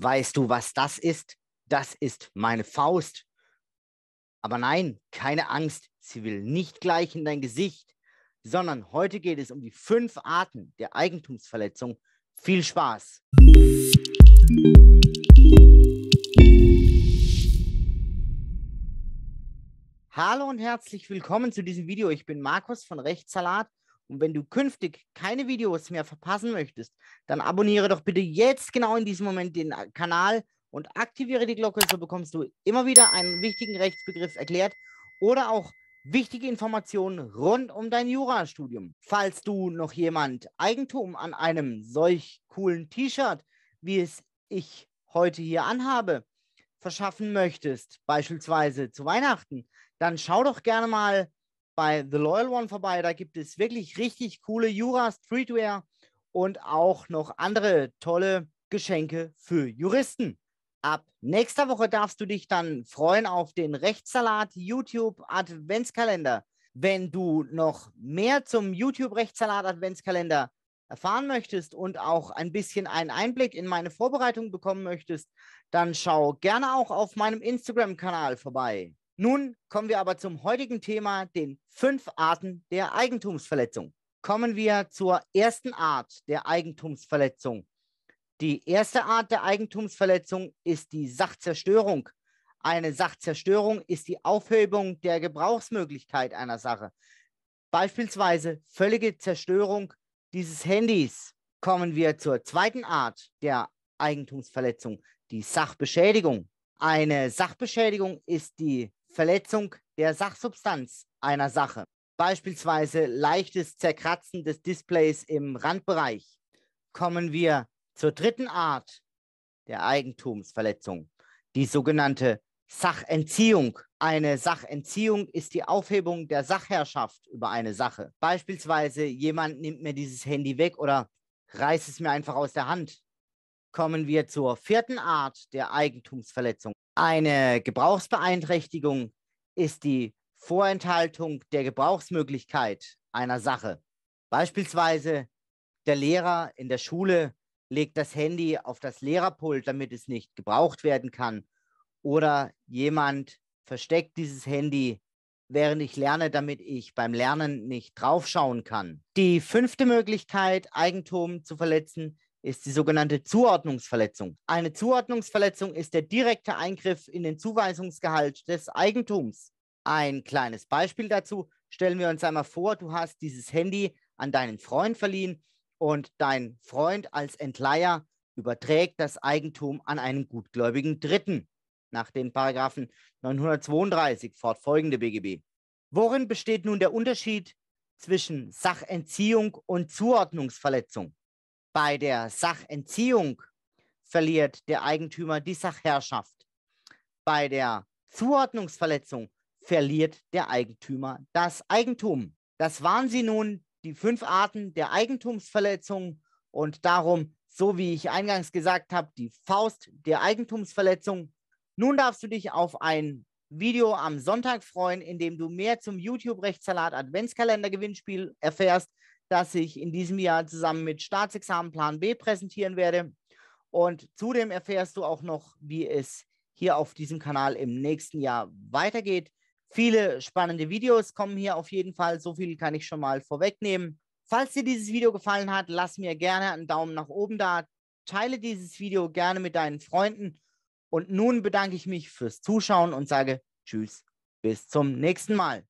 Weißt du, was das ist? Das ist meine Faust. Aber nein, keine Angst, sie will nicht gleich in dein Gesicht, sondern heute geht es um die fünf Arten der Eigentumsverletzung. Viel Spaß! Hallo und herzlich willkommen zu diesem Video. Ich bin Markus von Rechtssalat und wenn du künftig keine Videos mehr verpassen möchtest, dann abonniere doch bitte jetzt genau in diesem Moment den Kanal und aktiviere die Glocke, so bekommst du immer wieder einen wichtigen Rechtsbegriff erklärt oder auch wichtige Informationen rund um dein Jurastudium. Falls du noch jemand Eigentum an einem solch coolen T-Shirt, wie es ich heute hier anhabe, verschaffen möchtest, beispielsweise zu Weihnachten, dann schau doch gerne mal bei The Loyal One vorbei. Da gibt es wirklich richtig coole Jura Streetwear und auch noch andere tolle Geschenke für Juristen. Ab nächster Woche darfst du dich dann freuen auf den Rechtssalat YouTube Adventskalender. Wenn du noch mehr zum YouTube Rechtssalat Adventskalender erfahren möchtest und auch ein bisschen einen Einblick in meine Vorbereitung bekommen möchtest, dann schau gerne auch auf meinem Instagram-Kanal vorbei. Nun kommen wir aber zum heutigen Thema, den fünf Arten der Eigentumsverletzung. Kommen wir zur ersten Art der Eigentumsverletzung. Die erste Art der Eigentumsverletzung ist die Sachzerstörung. Eine Sachzerstörung ist die Aufhebung der Gebrauchsmöglichkeit einer Sache. Beispielsweise völlige Zerstörung dieses Handys. Kommen wir zur zweiten Art der Eigentumsverletzung, die Sachbeschädigung. Eine Sachbeschädigung ist die Verletzung der Sachsubstanz einer Sache, beispielsweise leichtes Zerkratzen des Displays im Randbereich, kommen wir zur dritten Art der Eigentumsverletzung, die sogenannte Sachentziehung. Eine Sachentziehung ist die Aufhebung der Sachherrschaft über eine Sache. Beispielsweise jemand nimmt mir dieses Handy weg oder reißt es mir einfach aus der Hand. Kommen wir zur vierten Art der Eigentumsverletzung, eine Gebrauchsbeeinträchtigung ist die Vorenthaltung der Gebrauchsmöglichkeit einer Sache. Beispielsweise der Lehrer in der Schule legt das Handy auf das Lehrerpult, damit es nicht gebraucht werden kann. Oder jemand versteckt dieses Handy, während ich lerne, damit ich beim Lernen nicht draufschauen kann. Die fünfte Möglichkeit, Eigentum zu verletzen, ist die sogenannte Zuordnungsverletzung. Eine Zuordnungsverletzung ist der direkte Eingriff in den Zuweisungsgehalt des Eigentums. Ein kleines Beispiel dazu stellen wir uns einmal vor, du hast dieses Handy an deinen Freund verliehen und dein Freund als Entleiher überträgt das Eigentum an einen gutgläubigen Dritten nach den Paragraphen 932 fortfolgende BGB. Worin besteht nun der Unterschied zwischen Sachentziehung und Zuordnungsverletzung? Bei der Sachentziehung verliert der Eigentümer die Sachherrschaft. Bei der Zuordnungsverletzung verliert der Eigentümer das Eigentum. Das waren sie nun, die fünf Arten der Eigentumsverletzung und darum, so wie ich eingangs gesagt habe, die Faust der Eigentumsverletzung. Nun darfst du dich auf ein Video am Sonntag freuen, in dem du mehr zum YouTube-Rechtssalat Adventskalender-Gewinnspiel erfährst das ich in diesem Jahr zusammen mit Staatsexamen Plan B präsentieren werde. Und zudem erfährst du auch noch, wie es hier auf diesem Kanal im nächsten Jahr weitergeht. Viele spannende Videos kommen hier auf jeden Fall. So viel kann ich schon mal vorwegnehmen. Falls dir dieses Video gefallen hat, lass mir gerne einen Daumen nach oben da. Teile dieses Video gerne mit deinen Freunden. Und nun bedanke ich mich fürs Zuschauen und sage Tschüss, bis zum nächsten Mal.